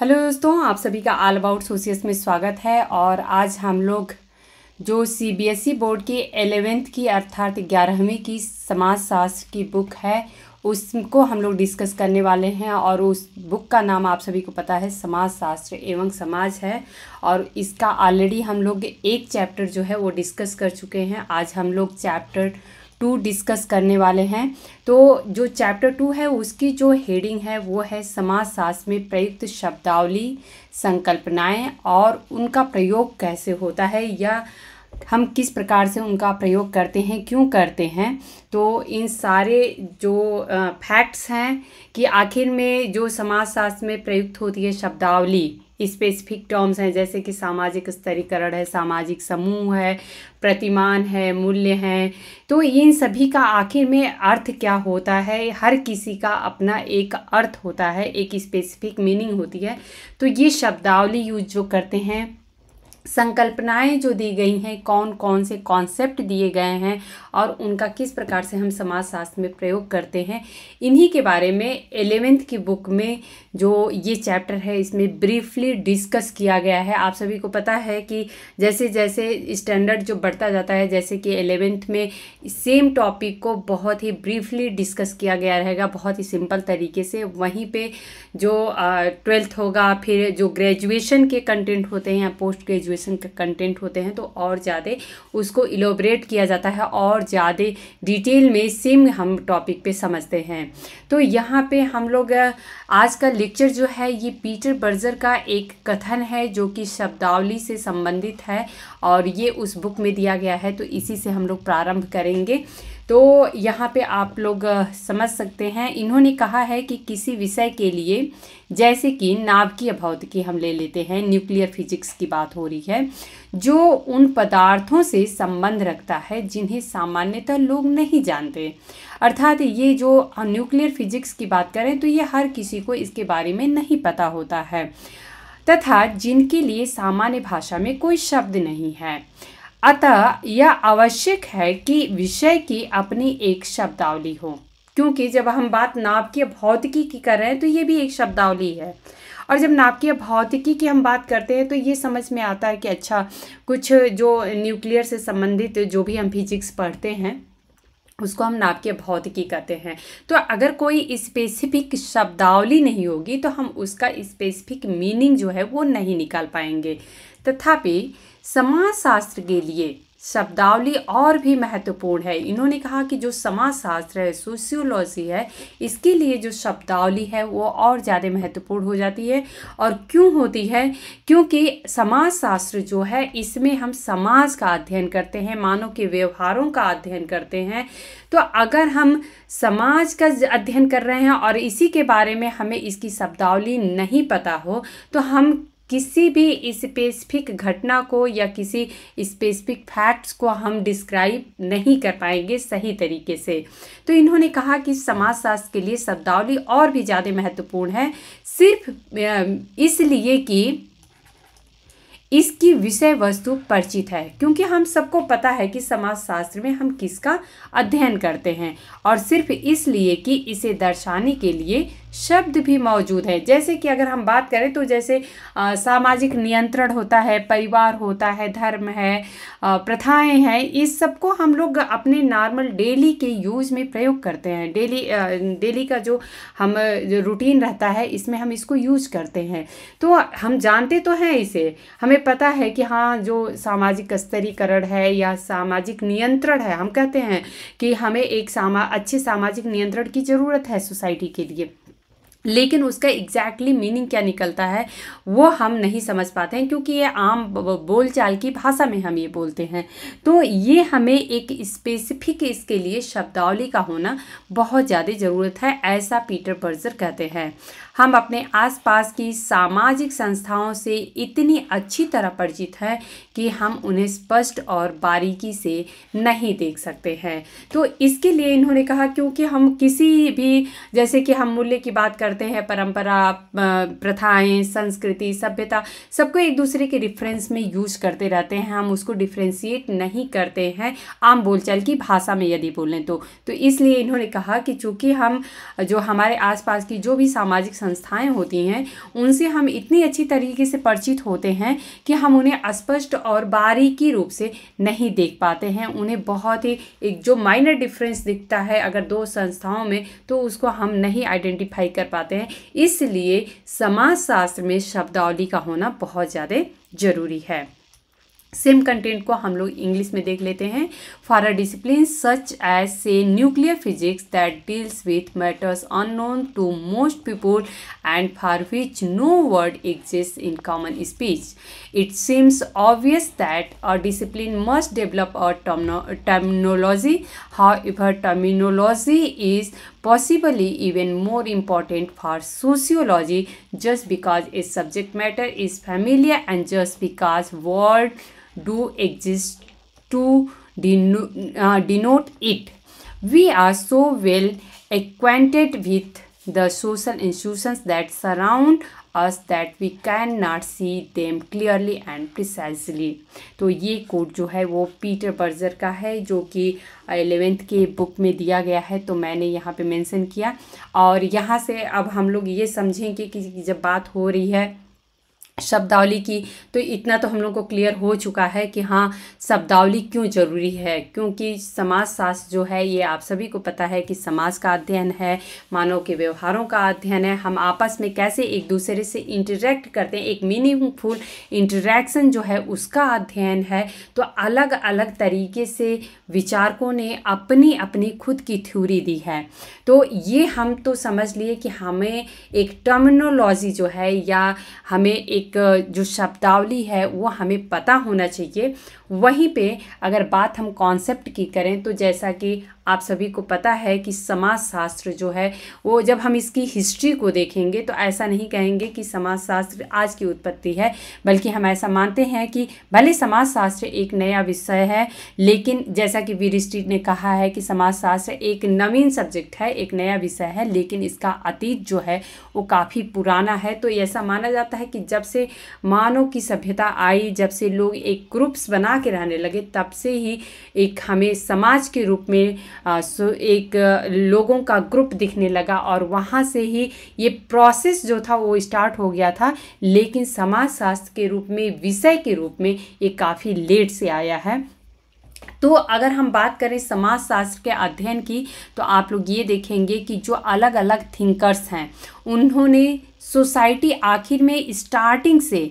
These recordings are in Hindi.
हेलो दोस्तों आप सभी का ऑल अबाउट सोशियस में स्वागत है और आज हम लोग जो सीबीएसई e बोर्ड की एलेवेंथ की अर्थात ग्यारहवीं की समाजशास्त्र की बुक है उसको हम लोग डिस्कस करने वाले हैं और उस बुक का नाम आप सभी को पता है समाजशास्त्र एवं समाज है और इसका ऑलरेडी हम लोग एक चैप्टर जो है वो डिस्कस कर चुके हैं आज हम लोग चैप्टर टू डिस्कस करने वाले हैं तो जो चैप्टर टू है उसकी जो हेडिंग है वो है शास्त्र में प्रयुक्त शब्दावली संकल्पनाएं और उनका प्रयोग कैसे होता है या हम किस प्रकार से उनका प्रयोग करते हैं क्यों करते हैं तो इन सारे जो फैक्ट्स हैं कि आखिर में जो समाजशास्त्र में प्रयुक्त होती है शब्दावली स्पेसिफिक टर्म्स हैं जैसे कि सामाजिक स्तरीकरण है सामाजिक समूह है प्रतिमान है मूल्य है तो इन सभी का आखिर में अर्थ क्या होता है हर किसी का अपना एक अर्थ होता है एक स्पेसिफिक मीनिंग होती है तो ये शब्दावली यूज जो करते हैं संकल्पनाएं जो दी गई हैं कौन कौन से कॉन्सेप्ट दिए गए हैं और उनका किस प्रकार से हम समाजशास्त्र में प्रयोग करते हैं इन्हीं के बारे में एलेवेंथ की बुक में जो ये चैप्टर है इसमें ब्रीफली डिस्कस किया गया है आप सभी को पता है कि जैसे जैसे स्टैंडर्ड जो बढ़ता जाता है जैसे कि एलेवेंथ में सेम टॉपिक को बहुत ही ब्रीफली डिस्कस किया गया रहेगा बहुत ही सिंपल तरीके से वहीं पर जो ट्वेल्थ होगा फिर जो ग्रेजुएशन के कंटेंट होते हैं या पोस्ट ग्रेजुएट ग्रेजुएशन के कंटेंट होते हैं तो और ज़्यादा उसको इलोबरेट किया जाता है और ज़्यादा डिटेल में सेम हम टॉपिक पे समझते हैं तो यहाँ पे हम लोग आज का लेक्चर जो है ये पीटर बर्जर का एक कथन है जो कि शब्दावली से संबंधित है और ये उस बुक में दिया गया है तो इसी से हम लोग प्रारंभ करेंगे तो यहाँ पे आप लोग समझ सकते हैं इन्होंने कहा है कि किसी विषय के लिए जैसे कि नाभिकीय भौतिकी हम ले लेते हैं न्यूक्लियर फिजिक्स की बात हो रही है जो उन पदार्थों से संबंध रखता है जिन्हें सामान्यतः लोग नहीं जानते अर्थात ये जो न्यूक्लियर फिजिक्स की बात करें तो ये हर किसी को इसके बारे में नहीं पता होता है तथा जिनके लिए सामान्य भाषा में कोई शब्द नहीं है अतः यह आवश्यक है कि विषय की अपनी एक शब्दावली हो क्योंकि जब हम बात नाभिकीय भौतिकी की कर रहे हैं तो ये भी एक शब्दावली है और जब नाभिकीय भौतिकी की हम बात करते हैं तो ये समझ में आता है कि अच्छा कुछ जो न्यूक्लियर से संबंधित जो भी हम फिजिक्स पढ़ते हैं उसको हम नाभिकीय भौतिकी कहते हैं तो अगर कोई स्पेसिफिक शब्दावली नहीं होगी तो हम उसका स्पेसिफिक मीनिंग जो है वो नहीं निकाल पाएंगे तथापि समाजशास्त्र के लिए शब्दावली और भी महत्वपूर्ण है इन्होंने कहा कि जो समाजशास्त्र है सोशियोलॉजी है इसके लिए जो शब्दावली है वो और ज़्यादा महत्वपूर्ण हो जाती है और क्यों होती है क्योंकि समाजशास्त्र जो है इसमें हम समाज का अध्ययन करते हैं मानव के व्यवहारों का अध्ययन करते हैं तो अगर हम समाज का अध्ययन कर रहे हैं और इसी के बारे में हमें इसकी शब्दावली नहीं पता हो तो हम किसी भी स्पेसिफिक घटना को या किसी स्पेसिफिक फैक्ट्स को हम डिस्क्राइब नहीं कर पाएंगे सही तरीके से तो इन्होंने कहा कि समाजशास्त्र के लिए शब्दावली और भी ज़्यादा महत्वपूर्ण है सिर्फ इसलिए कि इसकी विषय वस्तु परिचित है क्योंकि हम सबको पता है कि समाजशास्त्र में हम किसका अध्ययन करते हैं और सिर्फ इसलिए कि इसे दर्शाने के लिए शब्द भी मौजूद है जैसे कि अगर हम बात करें तो जैसे सामाजिक नियंत्रण होता है परिवार होता है धर्म है प्रथाएं हैं इस सबको हम लोग अपने नॉर्मल डेली के यूज़ में प्रयोग करते हैं डेली डेली का जो हम जो रूटीन रहता है इसमें हम इसको यूज करते हैं तो हम जानते तो हैं इसे हमें पता है कि हाँ जो सामाजिक स्तरीकरण है या सामाजिक नियंत्रण है हम कहते हैं कि हमें एक सामा अच्छे सामाजिक नियंत्रण की ज़रूरत है सोसाइटी के लिए लेकिन उसका एग्जैक्टली exactly मीनिंग क्या निकलता है वो हम नहीं समझ पाते हैं क्योंकि ये आम बोलचाल की भाषा में हम ये बोलते हैं तो ये हमें एक स्पेसिफिक इसके लिए शब्दावली का होना बहुत ज़्यादा ज़रूरत है ऐसा पीटर बर्जर कहते हैं हम अपने आसपास की सामाजिक संस्थाओं से इतनी अच्छी तरह परिचित हैं कि हम उन्हें स्पष्ट और बारीकी से नहीं देख सकते हैं तो इसके लिए इन्होंने कहा क्योंकि हम किसी भी जैसे कि हम मूल्य की बात करते हैं परंपरा प्रथाएं संस्कृति सभ्यता सबको एक दूसरे के रिफरेंस में यूज करते रहते हैं हम उसको डिफ्रेंशिएट नहीं करते हैं आम बोलचाल की भाषा में यदि बोलें तो, तो इसलिए इन्होंने कहा कि चूँकि हम जो हमारे आसपास की जो भी सामाजिक संस्थाएं होती हैं उनसे हम इतनी अच्छी तरीके से परिचित होते हैं कि हम उन्हें स्पष्ट और बारीकी रूप से नहीं देख पाते हैं उन्हें बहुत ही एक जो माइनर डिफरेंस दिखता है अगर दो संस्थाओं में तो उसको हम नहीं आइडेंटिफाई कर पाते हैं इसलिए समाजशास्त्र में शब्दावली का होना बहुत ज़्यादा ज़रूरी है सेम कंटेंट को हम लोग इंग्लिश में देख लेते हैं for a discipline such as से nuclear physics that deals with matters unknown to most people and for which no word exist in common speech it seems obvious that a discipline must develop a terminology however terminology is possibly even more important for sociology just because is subject matter is familiar and just because word do exist to deno uh, denote it. We are so well acquainted with the social institutions that surround us that we can not see them clearly and precisely तो ये कोट जो है वो पीटर बर्जर का है जो कि एलेवेंथ के बुक में दिया गया है तो मैंने यहाँ पर मैंसन किया और यहाँ से अब हम लोग ये समझें कि जब बात हो रही है शब्दावली की तो इतना तो हम लोग को क्लियर हो चुका है कि हाँ शब्दावली क्यों जरूरी है क्योंकि समाज शास्त्र जो है ये आप सभी को पता है कि समाज का अध्ययन है मानव के व्यवहारों का अध्ययन है हम आपस में कैसे एक दूसरे से इंटरेक्ट करते हैं एक मीनिंगफुल इंटरेक्शन जो है उसका अध्ययन है तो अलग अलग तरीके से विचारकों ने अपनी अपनी खुद की थ्यूरी दी है तो ये हम तो समझ लिए कि हमें एक टर्मिनोलॉजी जो है या हमें एक एक जो शब्दावली है वो हमें पता होना चाहिए वहीं पे अगर बात हम कॉन्सेप्ट की करें तो जैसा कि आप सभी को पता है कि समाज शास्त्र जो है वो जब हम इसकी हिस्ट्री को देखेंगे तो ऐसा नहीं कहेंगे कि समाज शास्त्र आज की उत्पत्ति है बल्कि हम ऐसा मानते हैं कि भले समाज शास्त्र एक नया विषय है लेकिन जैसा कि वीर स्ट्रीट ने कहा है कि समाज शास्त्र एक नवीन सब्जेक्ट है एक नया विषय है लेकिन इसका अतीत जो है वो काफ़ी पुराना है तो ऐसा माना जाता है कि जब से मानव की सभ्यता आई जब से लोग एक ग्रुप्स बना के रहने लगे तब से ही एक हमें समाज के रूप में एक लोगों का ग्रुप दिखने लगा और वहाँ से ही ये प्रोसेस जो था वो स्टार्ट हो गया था लेकिन समाजशास्त्र के रूप में विषय के रूप में ये काफ़ी लेट से आया है तो अगर हम बात करें समाजशास्त्र के अध्ययन की तो आप लोग ये देखेंगे कि जो अलग अलग थिंकर्स हैं उन्होंने सोसाइटी आखिर में स्टार्टिंग से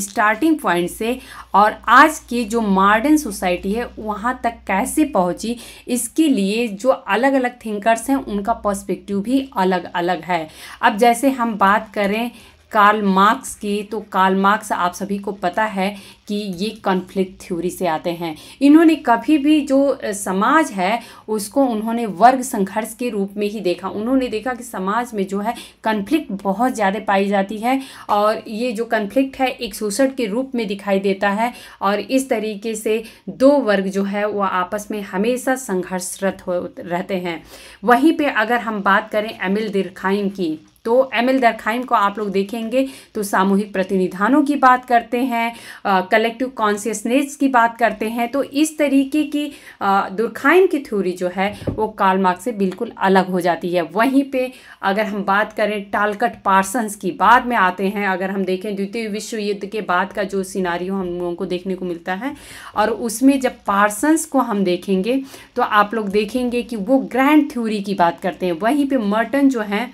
स्टार्टिंग पॉइंट से और आज की जो मॉडर्न सोसाइटी है वहाँ तक कैसे पहुँची इसके लिए जो अलग अलग थिंकर्स हैं उनका पर्सपेक्टिव भी अलग अलग है अब जैसे हम बात करें कार्ल मार्क्स की तो कार्ल मार्क्स आप सभी को पता है कि ये कॉन्फ्लिक्ट थ्योरी से आते हैं इन्होंने कभी भी जो समाज है उसको उन्होंने वर्ग संघर्ष के रूप में ही देखा उन्होंने देखा कि समाज में जो है कन्फ्लिक्ट बहुत ज़्यादा पाई जाती है और ये जो कन्फ्लिक्ट है एक शोषण के रूप में दिखाई देता है और इस तरीके से दो वर्ग जो है वह आपस में हमेशा संघर्षरत हो रहते हैं वहीं पर अगर हम बात करें अमिल दिरखाइम की तो एम एल दरखाइम को आप लोग देखेंगे तो सामूहिक प्रतिनिधानों की बात करते हैं कलेक्टिव कॉन्सियसनेस की बात करते हैं तो इस तरीके की दुरखाइम की थ्योरी जो है वो कालमार्क से बिल्कुल अलग हो जाती है वहीं पे अगर हम बात करें टालकट पार्सन्स की बाद में आते हैं अगर हम देखें द्वितीय विश्व युद्ध के बाद का जो सिनारी हम लोगों को देखने को मिलता है और उसमें जब पार्सन्स को हम देखेंगे तो आप लोग देखेंगे कि वो ग्रैंड थ्योरी की बात करते हैं वहीं पर मर्टन जो हैं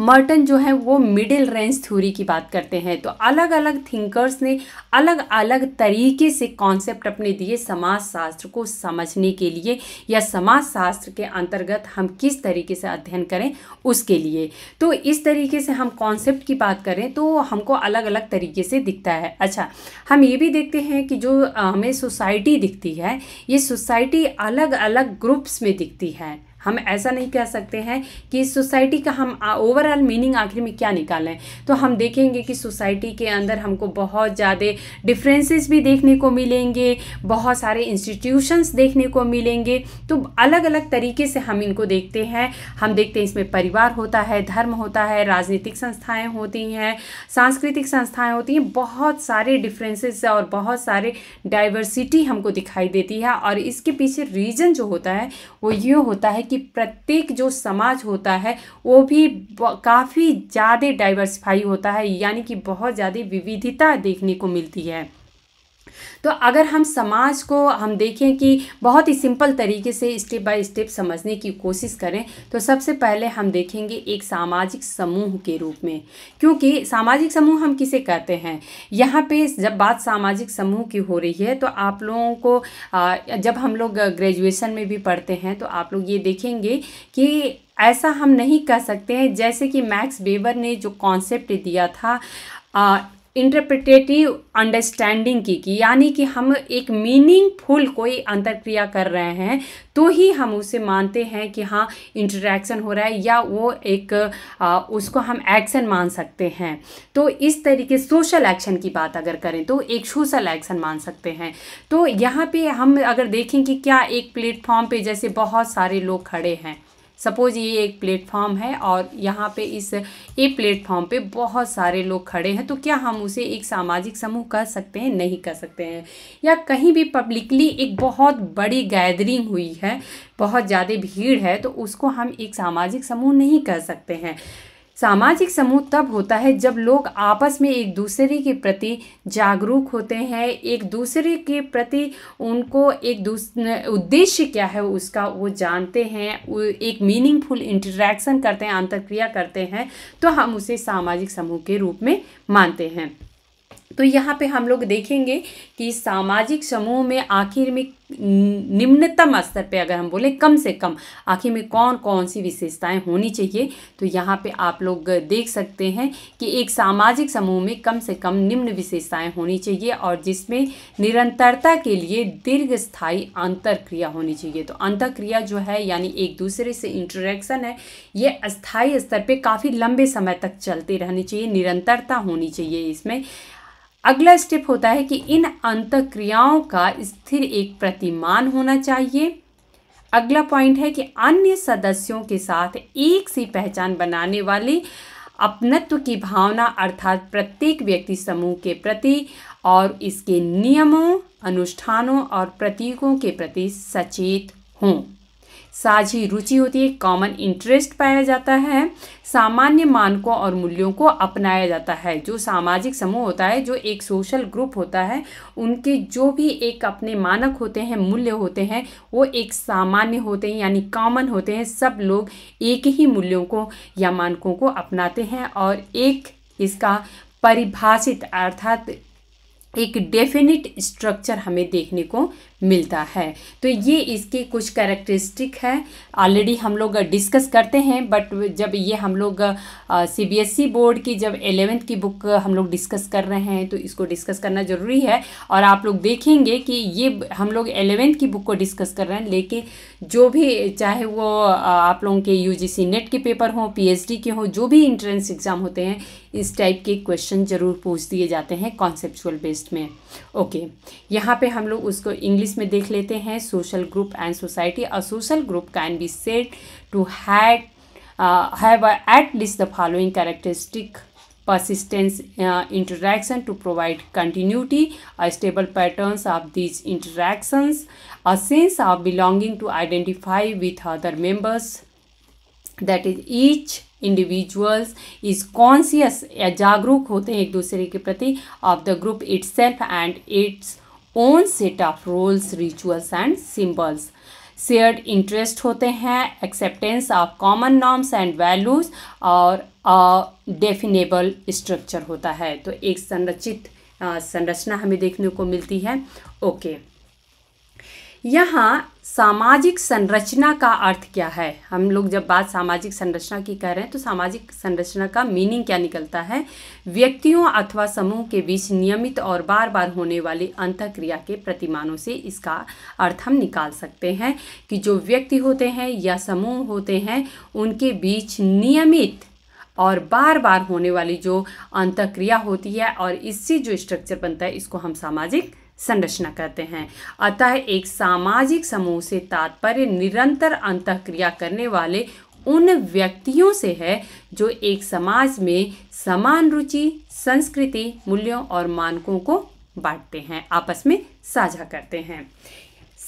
मर्टन जो है वो मिडिल रेंज थ्योरी की बात करते हैं तो अलग अलग थिंकर्स ने अलग अलग तरीके से कॉन्सेप्ट अपने दिए समाज शास्त्र को समझने के लिए या समाज शास्त्र के अंतर्गत हम किस तरीके से अध्ययन करें उसके लिए तो इस तरीके से हम कॉन्सेप्ट की बात करें तो हमको अलग अलग तरीके से दिखता है अच्छा हम ये भी देखते हैं कि जो हमें सोसाइटी दिखती है ये सोसाइटी अलग अलग ग्रुप्स में दिखती है हम ऐसा नहीं कह सकते हैं कि सोसाइटी का हम ओवरऑल मीनिंग आखिर में क्या निकालें तो हम देखेंगे कि सोसाइटी के अंदर हमको बहुत ज़्यादा डिफरेंसेस भी देखने को मिलेंगे बहुत सारे इंस्टीट्यूशंस देखने को मिलेंगे तो अलग अलग तरीके से हम इनको देखते हैं हम देखते हैं इसमें परिवार होता है धर्म होता है राजनीतिक संस्थाएं होती हैं सांस्कृतिक संस्थाएं होती हैं बहुत सारे डिफरेंसेस और बहुत सारे डाइवर्सिटी हमको दिखाई देती है और इसके पीछे रीज़न जो होता है वो ये होता है कि प्रत्येक जो समाज होता है वो भी काफ़ी ज़्यादा डाइवर्सिफाई होता है यानी कि बहुत ज़्यादा विविधता देखने को मिलती है तो अगर हम समाज को हम देखें कि बहुत ही सिंपल तरीके से स्टेप बाय स्टेप समझने की कोशिश करें तो सबसे पहले हम देखेंगे एक सामाजिक समूह के रूप में क्योंकि सामाजिक समूह हम किसे कहते हैं यहाँ पे जब बात सामाजिक समूह की हो रही है तो आप लोगों को जब हम लोग ग्रेजुएशन में भी पढ़ते हैं तो आप लोग ये देखेंगे कि ऐसा हम नहीं कह सकते हैं जैसे कि मैक्स बेबर ने जो कॉन्सेप्ट दिया था इंटरप्रिटेटिव अंडरस्टैंडिंग की कि यानी कि हम एक मीनिंगफुल कोई अंतरक्रिया कर रहे हैं तो ही हम उसे मानते हैं कि हाँ इंटरेक्शन हो रहा है या वो एक आ, उसको हम एक्शन मान सकते हैं तो इस तरीके सोशल एक्शन की बात अगर करें तो एक सोशल एक्शन मान सकते हैं तो यहाँ पे हम अगर देखें कि क्या एक प्लेटफॉर्म पे जैसे बहुत सारे लोग खड़े हैं सपोज़ ये एक प्लेटफॉर्म है और यहाँ पे इस ये प्लेटफॉर्म पे बहुत सारे लोग खड़े हैं तो क्या हम उसे एक सामाजिक समूह कह सकते हैं नहीं कह सकते हैं या कहीं भी पब्लिकली एक बहुत बड़ी गैदरिंग हुई है बहुत ज़्यादा भीड़ है तो उसको हम एक सामाजिक समूह नहीं कह सकते हैं सामाजिक समूह तब होता है जब लोग आपस में एक दूसरे के प्रति जागरूक होते हैं एक दूसरे के प्रति उनको एक उद्देश्य क्या है उसका वो जानते हैं एक मीनिंगफुल इंटरेक्शन करते हैं अंतर्क्रिया करते हैं तो हम उसे सामाजिक समूह के रूप में मानते हैं तो यहाँ पे हम लोग देखेंगे कि सामाजिक समूह में आखिर में निम्नतम स्तर पे अगर हम बोले कम से कम आखिर में कौन कौन सी विशेषताएं होनी चाहिए तो यहाँ पे आप लोग देख सकते हैं कि एक सामाजिक समूह में कम से कम निम्न विशेषताएं होनी चाहिए और जिसमें निरंतरता के लिए दीर्घ स्थायी अंतरक्रिया होनी चाहिए तो अंतरक्रिया जो है यानी एक दूसरे से इंटरेक्शन है ये अस्थायी स्तर पर काफ़ी लंबे समय तक चलते रहनी चाहिए निरंतरता होनी चाहिए इसमें अगला स्टेप होता है कि इन अंत क्रियाओं का स्थिर एक प्रतिमान होना चाहिए अगला पॉइंट है कि अन्य सदस्यों के साथ एक सी पहचान बनाने वाली अपनत्व की भावना अर्थात प्रत्येक व्यक्ति समूह के प्रति और इसके नियमों अनुष्ठानों और प्रतीकों के प्रति सचेत हों साझी रुचि होती है कॉमन इंटरेस्ट पाया जाता है सामान्य मानकों और मूल्यों को अपनाया जाता है जो सामाजिक समूह होता है जो एक सोशल ग्रुप होता है उनके जो भी एक अपने मानक होते हैं मूल्य होते हैं वो एक सामान्य होते हैं यानी कॉमन होते हैं सब लोग एक ही मूल्यों को या मानकों को अपनाते हैं और एक इसका परिभाषित अर्थात एक डेफिनेट स्ट्रक्चर हमें देखने को मिलता है तो ये इसके कुछ कैरेक्टरिस्टिक है ऑलरेडी हम लोग डिस्कस करते हैं बट जब ये हम लोग C B S E board की जब एलेवेंथ की बुक हम लोग डिस्कस कर रहे हैं तो इसको डिस्कस करना ज़रूरी है और आप लोग देखेंगे कि ये हम लोग एलेवेंथ की बुक को डिस्कस कर रहे हैं लेकिन जो भी चाहे वो आप लोगों के यू जी सी नेट के पेपर हों पी एच डी के हों जो भी इंट्रेंस एग्ज़ाम होते हैं इस टाइप के क्वेश्चन जरूर पूछ दिए जाते हैं कॉन्सेप्चुअल बेस्ड में ओके okay. यहाँ पे हम लोग उसको इंग्लिश में देख लेते हैं social group and society a social group can be said to have at least the following characteristic persistence interaction to provide continuity a stable pattern of these interactions a sense of belonging to identify with other members that is each individuals is conscious या जागरूक होते हैं एक दूसरे के प्रति of the group itself and its own set of roles rituals and symbols shared interest होते हैं acceptance of common norms and values और डेफिनेबल स्ट्रक्चर होता है तो एक संरचित संरचना हमें देखने को मिलती है ओके okay. यहाँ सामाजिक संरचना का अर्थ क्या है हम लोग जब बात सामाजिक संरचना की कर रहे हैं तो सामाजिक संरचना का मीनिंग क्या निकलता है व्यक्तियों अथवा समूह के बीच नियमित और बार बार होने वाली अंतक्रिया के प्रतिमानों से इसका अर्थ हम निकाल सकते हैं कि जो व्यक्ति होते हैं या समूह होते हैं उनके बीच नियमित और बार बार होने वाली जो अंतक्रिया होती है और इससे जो स्ट्रक्चर बनता है इसको हम सामाजिक संरचना कहते हैं अतः एक सामाजिक समूह से तात्पर्य निरंतर अंतक्रिया करने वाले उन व्यक्तियों से है जो एक समाज में समान रुचि संस्कृति मूल्यों और मानकों को बांटते हैं आपस में साझा करते हैं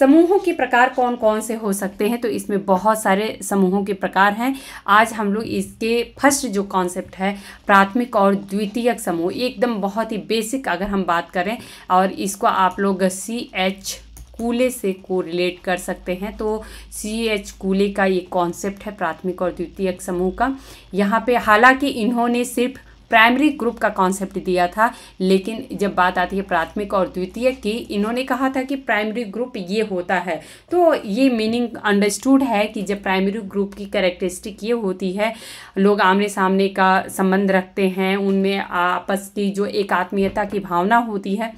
समूहों के प्रकार कौन कौन से हो सकते हैं तो इसमें बहुत सारे समूहों के प्रकार हैं आज हम लोग इसके फर्स्ट जो कॉन्सेप्ट है प्राथमिक और द्वितीयक समूह एकदम बहुत ही बेसिक अगर हम बात करें और इसको आप लोग सी एच कूले से को रिलेट कर सकते हैं तो सी एच कूले का ये कॉन्सेप्ट है प्राथमिक और द्वितीयक समूह का यहाँ पे हालांकि इन्होंने सिर्फ प्राइमरी ग्रुप का कॉन्सेप्ट दिया था लेकिन जब बात आती है प्राथमिक और द्वितीय की इन्होंने कहा था कि प्राइमरी ग्रुप ये होता है तो ये मीनिंग अंडरस्टूड है कि जब प्राइमरी ग्रुप की करेक्टरिस्टिक ये होती है लोग आमने सामने का संबंध रखते हैं उनमें आपस की जो एक आत्मीयता की भावना होती है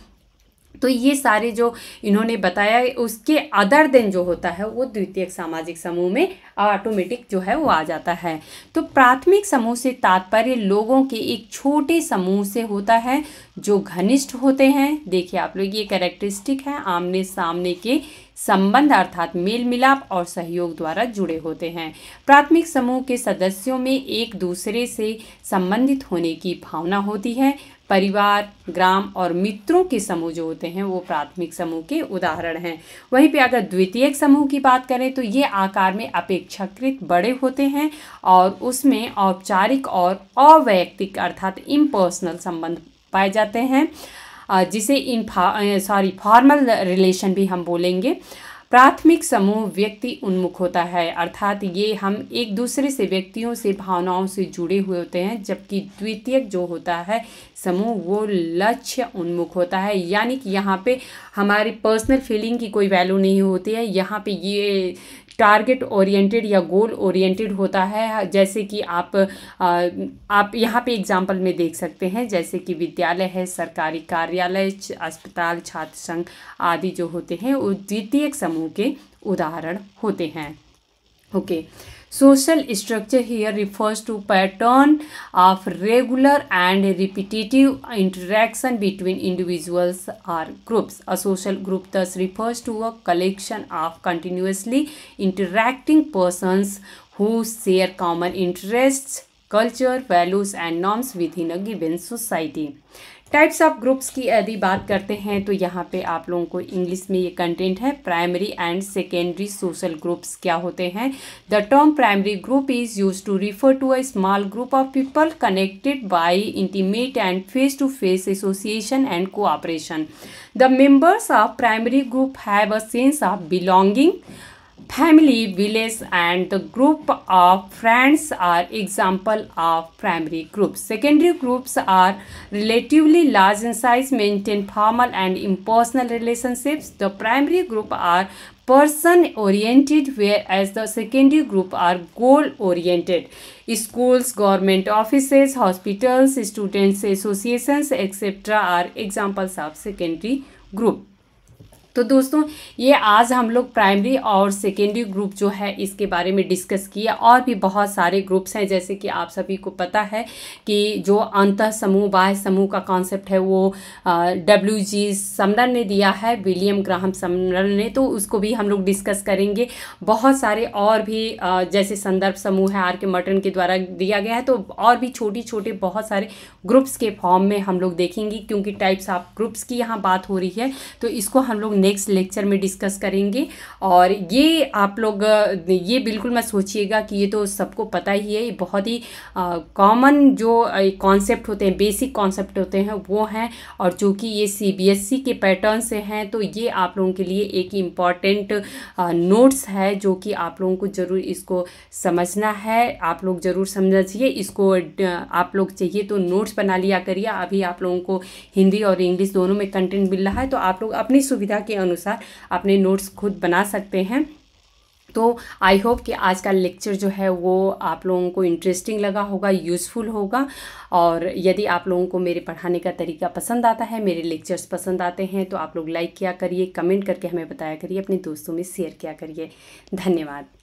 तो ये सारे जो इन्होंने बताया उसके अदर देन जो होता है वो द्वितीयक सामाजिक समूह में ऑटोमेटिक जो है वो आ जाता है तो प्राथमिक समूह से तात्पर्य लोगों के एक छोटे समूह से होता है जो घनिष्ठ होते हैं देखिए आप लोग ये कैरेक्टरिस्टिक है आमने सामने के संबंध अर्थात मेल मिलाप और सहयोग द्वारा जुड़े होते हैं प्राथमिक समूह के सदस्यों में एक दूसरे से संबंधित होने की भावना होती है परिवार ग्राम और मित्रों के समूह जो होते हैं वो प्राथमिक समूह के उदाहरण हैं वहीं पे अगर द्वितीयक समूह की बात करें तो ये आकार में अपेक्षाकृत बड़े होते हैं और उसमें औपचारिक और अवैयक्तिक अर्थात इम्पर्सनल संबंध पाए जाते हैं जिसे इन सॉरी फॉर्मल रिलेशन भी हम बोलेंगे प्राथमिक समूह व्यक्ति उन्मुख होता है अर्थात ये हम एक दूसरे से व्यक्तियों से भावनाओं से जुड़े हुए होते हैं जबकि द्वितीयक जो होता है समूह वो लक्ष्य उन्मुख होता है यानी कि यहाँ पे हमारी पर्सनल फीलिंग की कोई वैल्यू नहीं होती है यहाँ पे ये टारगेट ओरिएंटेड या गोल ओरिएंटेड होता है जैसे कि आप आप यहाँ पे एग्जांपल में देख सकते हैं जैसे कि विद्यालय है सरकारी कार्यालय अस्पताल छात्र संघ आदि जो होते हैं वो द्वितीय समूह के उदाहरण होते हैं okay okay. Social structure here refers to pattern of regular and repetitive interaction between individuals or groups. A social group thus refers to a collection of continuously interacting persons who share common interests, culture, values and norms within a given society. Types of groups की यदि बात करते हैं तो यहाँ पे आप लोगों को इंग्लिश में ये कंटेंट है primary and secondary social groups क्या होते हैं the term primary group is use to refer to a small group of people connected by intimate and face to face association and cooperation the members of primary group have a sense of belonging Family, village and the group of friends are example of primary groups. Secondary groups are relatively large in size, maintain formal and impersonal relationships. The primary group are person oriented whereas the secondary group are goal oriented schools government offices hospitals students associations etc are examples of secondary groups. तो दोस्तों ये आज हम लोग प्राइमरी और सेकेंडरी ग्रुप जो है इसके बारे में डिस्कस किया और भी बहुत सारे ग्रुप्स हैं जैसे कि आप सभी को पता है कि जो अंत समूह बाह्य समूह का कॉन्सेप्ट है वो डब्ल्यू जी समर ने दिया है विलियम ग्राहम समर ने तो उसको भी हम लोग डिस्कस करेंगे बहुत सारे और भी आ, जैसे संदर्भ समूह है आर के मटन के द्वारा दिया गया है तो और भी छोटी छोटे बहुत सारे ग्रुप्स के फॉर्म में हम लोग देखेंगे क्योंकि टाइप्स ऑफ ग्रुप्स की यहाँ बात हो रही है तो इसको हम लोग नेक्स्ट लेक्चर में डिस्कस करेंगे और ये आप लोग ये बिल्कुल मत सोचिएगा कि ये तो सबको पता ही है ये बहुत ही कॉमन जो कॉन्सेप्ट होते हैं बेसिक कॉन्सेप्ट होते हैं वो हैं और चूँकि ये सी e के पैटर्न से हैं तो ये आप लोगों के लिए एक इम्पॉर्टेंट नोट्स है जो कि आप लोगों को ज़रूर इसको समझना है आप लोग ज़रूर समझिए इसको आप लोग चाहिए तो नोट्स बना लिया करिए अभी आप लोगों को हिंदी और इंग्लिश दोनों में कंटेंट मिल रहा है तो आप लोग अपनी सुविधा के के अनुसार अपने नोट्स खुद बना सकते हैं तो आई होप कि आज का लेक्चर जो है वो आप लोगों को इंटरेस्टिंग लगा होगा यूज़फुल होगा और यदि आप लोगों को मेरे पढ़ाने का तरीका पसंद आता है मेरे लेक्चर्स पसंद आते हैं तो आप लोग लाइक किया करिए कमेंट करके हमें बताया करिए अपने दोस्तों में शेयर किया करिए धन्यवाद